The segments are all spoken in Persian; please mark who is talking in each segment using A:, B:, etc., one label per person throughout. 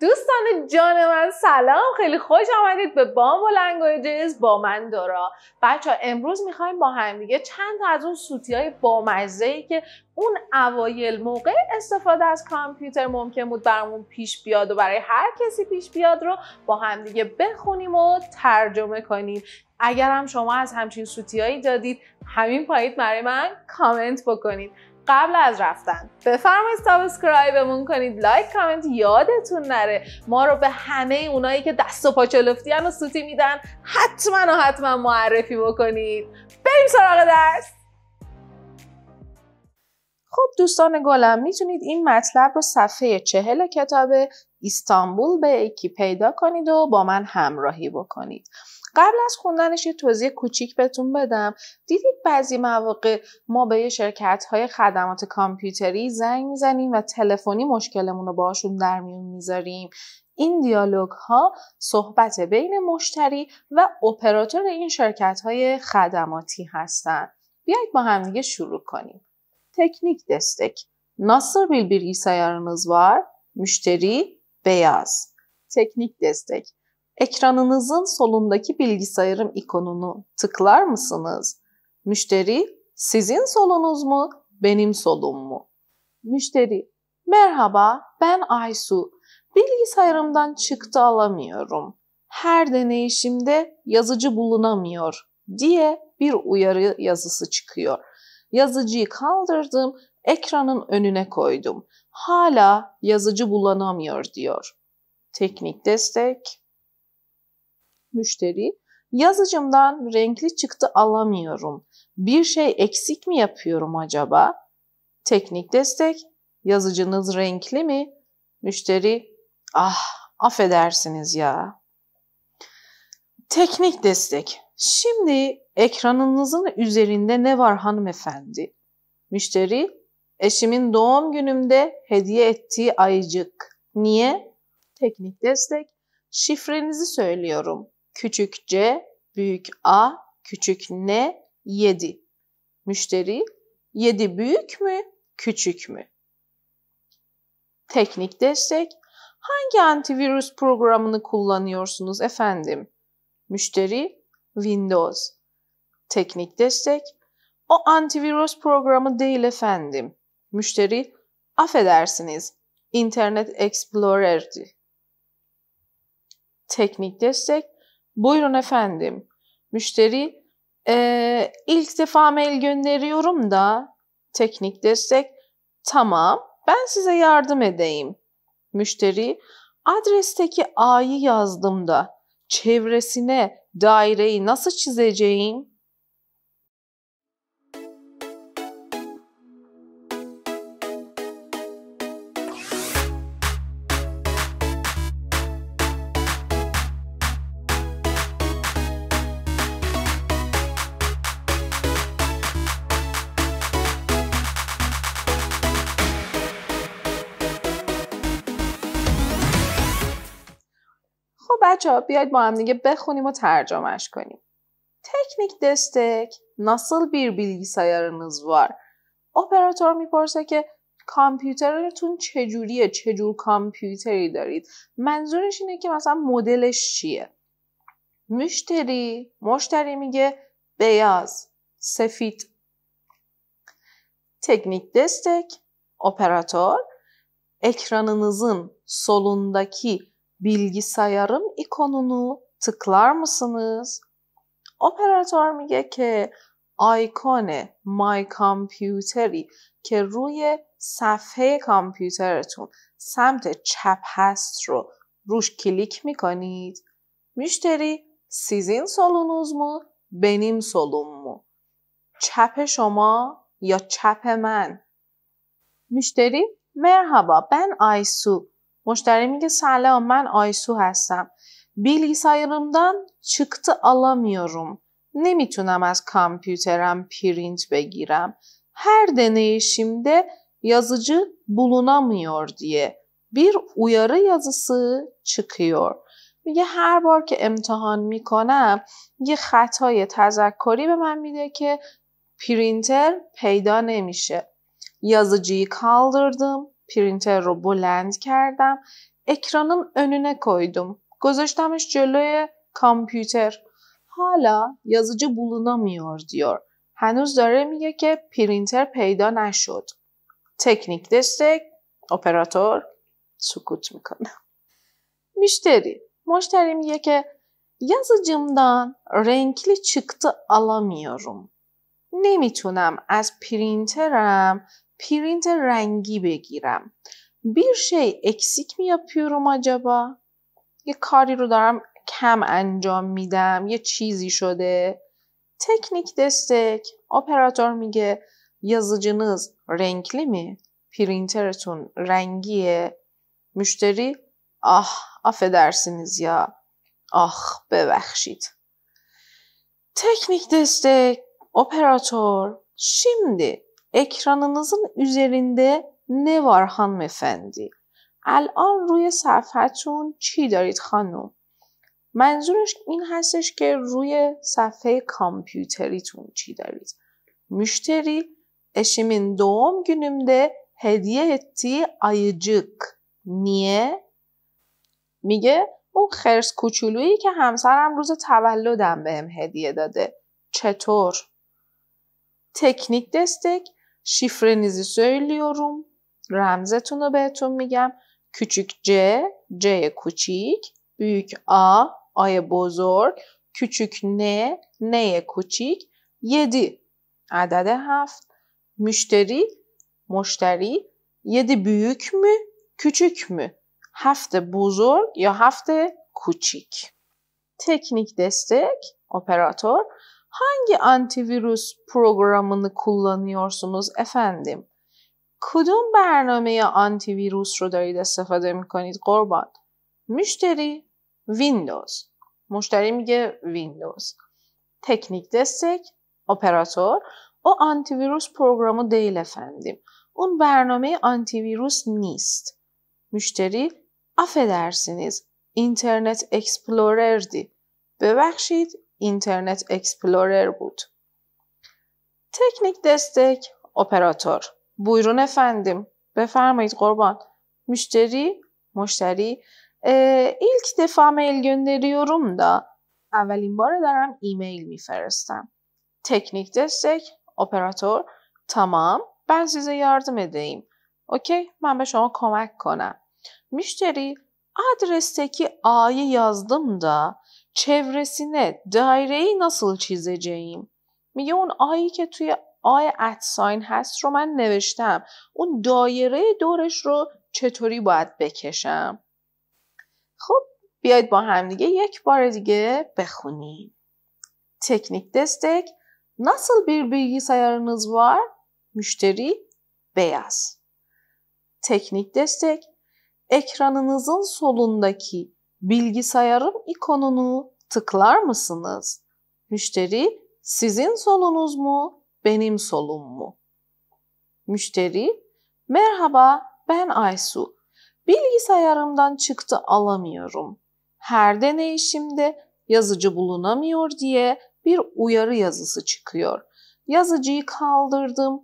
A: دوستان جان من سلام خیلی خوش آمدید به بام و لنگویجز با من دارا بچه ها امروز میخوایم با همدیگه چند تا از اون سوتی های بامزه ای که اون اوایل موقع استفاده از کامپیوتر ممکن بود برامون پیش بیاد و برای هر کسی پیش بیاد رو با همدیگه بخونیم و ترجمه کنیم اگر هم شما از همچین سوتی هایی دادید همین پایید برای من کامنت بکنید قبل از رفتن بفرمایید مون کنید لایک کامنت یادتون نره ما رو به همه اونایی که دست و پا و سوتی میدن حتما و حتما معرفی بکنید بریم سراغ درس خب دوستان گلم میتونید این مطلب رو صفحه چهل کتاب استانبول به یکی پیدا کنید و با من همراهی بکنید قبل از خوندنش یه توضیح کوچیک بهتون بدم دیدید بعضی مواقع ما به یه شرکت های خدمات کامپیوتری زنگ میزنیم و تلفنی مشکلمون رو باشون در میون میذاریم این دیالوگ ها صحبت بین مشتری و اپراتور این شرکت های خدماتی هستند. بیایید با همدیگه شروع کنیم. تکنیک دستک بیل بیر مشتری، var? مشتری بیاز تکنیک دستک ekranınızın solundaki bilgisayarım ikonunu tıklar mısınız? Müşteri, sizin solunuz mu, benim solum mu? Müşteri, merhaba ben Aysu. Bilgisayarımdan çıktı alamıyorum. Her deneyişimde yazıcı bulunamıyor diye bir uyarı yazısı çıkıyor. Yazıcıyı kaldırdım, ekranın önüne koydum. Hala yazıcı bulanamıyor diyor. Teknik destek müşteri yazıcımdan renkli çıktı alamıyorum. Bir şey eksik mi yapıyorum acaba? Teknik destek. Yazıcınız renkli mi? Müşteri. Ah, affedersiniz ya. Teknik destek. Şimdi ekranınızın üzerinde ne var hanımefendi? Müşteri, eşimin doğum günümde hediye ettiği ayıcık. Niye? Teknik destek. Şifrenizi söylüyorum küçük C, büyük A, küçük N, 7. Müşteri 7 büyük mü, küçük mü? Teknik destek. Hangi antivirüs programını kullanıyorsunuz efendim? Müşteri Windows. Teknik destek. O antivirüs programı değil efendim. Müşteri affedersiniz Internet Explorer'di. Teknik destek Buyurun efendim. Müşteri e, ilk defa mail gönderiyorum da teknik destek. Tamam ben size yardım edeyim. Müşteri adresteki A'yı yazdım da çevresine daireyi nasıl çizeceğim? بچه ها بیاید با هم دیگه بخونیم و ترجمهش کنیم تکنیک دستک ناسل بیر بیلی سایر نزوار اپراتور میپرسه که کامپیوترتون چجوریه چجور کامپیوتری دارید منظورش اینه که مثلا مدلش چیه مشتری مشتری میگه بیاز سفید تکنیک دستک اپراتور ekranınızın solundaki bilgisayarın ikonunu tıklar mısınız? Operatör میگه که آیکون مای کامپیوتری که روی صفحه کامپیوترتون سمت چپ هست رو روش کلیک میکنید میشتری سیزین سولونوز مو بنیم سولون مو چپ شما یا چپ من میشتری مرحبا بن آیسو مشتری میگه سلام من آیسو هستم. بیلیسایرمدان چکت آلامیورم. نمیتونم از کامپیوترم پرینت بگیرم. هر ده، یازجی بلونامیور دیه. بیر اویاره یازسی چکیور. میگه هر بار که امتحان میکنم یه خطای تذکری به من میده که پرینتر پیدا نمیشه. یازجی کالدردم. پرینتر رو بلند کردم اکرانم önüne koydum. گذاشتمش جلوی کامپیوتر. حالا yazıcı bulunamıyor diyor. هنوز داره میگه که پرینتر پیدا نشد. تکنیک دستک اپراتور سکوت میکنه. مشتری مشتری میگه که yazıcımdan renkli çıktı alamıyorum. نمیتونم از پرینترم پرینت رنگی بگیرم بیرشه اکسیک میاد پیورو ماجابا یه کاری رو دارم کم انجام میدم یه چیزی شده تکنیک دستک اپراتور میگه یازجنز رنگلی می پرینترتون رنگیه مشتری آه آفه درسینیز یا آخ ببخشید تکنیک دستک اپراتور شیمدی ekranınızın üzerinde نه وار مفندی الان روی صفحهتون چی دارید خانم منظورش این هستش که روی صفحه کامپیوتریتون چی دارید مشتری اشیمین دوم günümde هدیه اتی آیجک نیه؟ میگه اون خرس کوچولویی که همسرم روز تولدم بهم هدیه داده چطور تکنیک دستک Şifrenizi söylüyorum. Remzetunu betun میگم. Küçük C, C'ye küçük. Büyük A, A'ya bozorg. Küçük N, N'ye küçük. 7. Adede haft. Müşteri, müşteri. 7 büyük mü, küçük mü? Hafte bozorg ya hafte küçük. Teknik destek, operatör. hangi antivirüs programını kullanıyorsunuz efendim? کدوم برنامه آنتیویروس رو دارید استفاده میکنید قربان؟ مشتری ویندوز مشتری میگه ویندوز تکنیک دستک اوپراتور او آنتیویروس پروگرامو دیل افندیم اون برنامه آنتیویروس نیست مشتری آفه درسینیز اینترنت اکسپلورردی ببخشید اینترنت اکسپلورر بود تکنیک دستک اپراتور بیرون فندیم بفرمایید قربان مشتری مشتری ایلک defa میل گندریورم دا. اولین بار دارم ایمیل میفرستم تکنیک دستک اپراتور تمام بعد سیزه یارد edeyim اوکی من به شما کمک کنم آدرس تکی آیه یازدم دا چورسینه دایره ای چیزه جیم میگه اون آیی که توی آی اتساین هست رو من نوشتم اون دایره دورش رو چطوری باید بکشم خب بیاید با هم دیگه یک بار دیگه بخونیم تکنیک دستک destek بیر بیگی سیار نزوار مشتری تکنیک دستک دستک ekranınızın solundaki Bilgisayarım ikonunu tıklar mısınız? Müşteri, sizin solunuz mu, benim solum mu? Müşteri, merhaba ben Aysu. Bilgisayarımdan çıktı alamıyorum. Her deneyişimde yazıcı bulunamıyor diye bir uyarı yazısı çıkıyor. Yazıcıyı kaldırdım,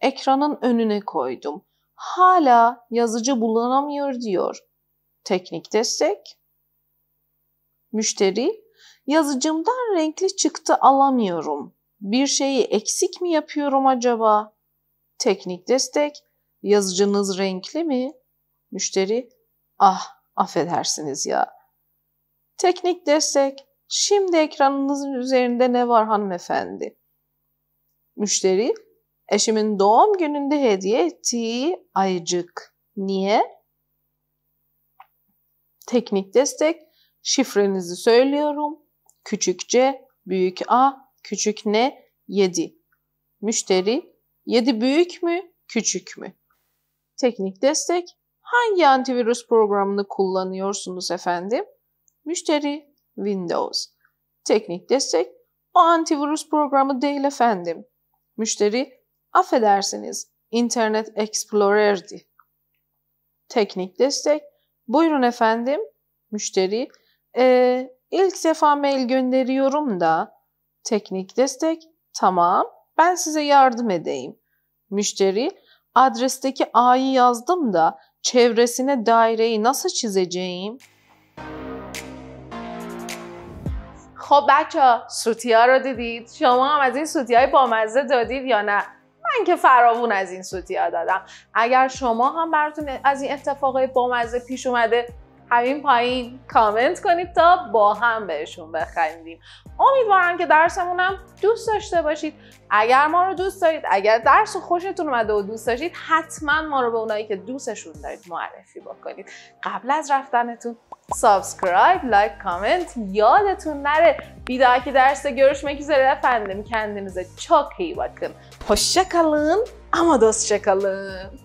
A: ekranın önüne koydum. Hala yazıcı bulunamıyor diyor. Teknik destek Müşteri, yazıcımdan renkli çıktı alamıyorum. Bir şeyi eksik mi yapıyorum acaba? Teknik destek, yazıcınız renkli mi? Müşteri, ah affedersiniz ya. Teknik destek, şimdi ekranınızın üzerinde ne var hanımefendi? Müşteri, eşimin doğum gününde hediye ettiği ayıcık. Niye? Teknik destek, Şifrenizi söylüyorum. Küçük C, büyük A, küçük N, 7. Müşteri 7 büyük mü, küçük mü? Teknik destek hangi antivirüs programını kullanıyorsunuz efendim? Müşteri Windows. Teknik destek o antivirüs programı değil efendim. Müşteri affedersiniz Internet Explorer'di. Teknik destek buyurun efendim. Müşteri Ee, ilk defa mail gönderiyorum da teknik destek tamam ben size yardım edeyim. Müşteri adresteki A'yı yazdım da çevresine daireyi nasıl çizeceğim? خب بچه ها سوتی ها رو دیدید شما هم از این سوتی های بامزه دادید یا نه من که فراوون از این سوتی ها دادم اگر شما هم براتون از این اتفاقای بامزه پیش اومده همین پایین کامنت کنید تا با هم بهشون بخندیم امیدوارم که درسمون هم دوست داشته باشید اگر ما رو دوست دارید اگر درس خوشتون اومده و دوست داشتید حتما ما رو به اونایی که دوستشون دارید معرفی بکنید قبل از رفتنتون سابسکرایب لایک کامنت یادتون نره. بیدار که درس گروش üzere efendim kendinize çok iyi بکن. hoşça شکلن، ama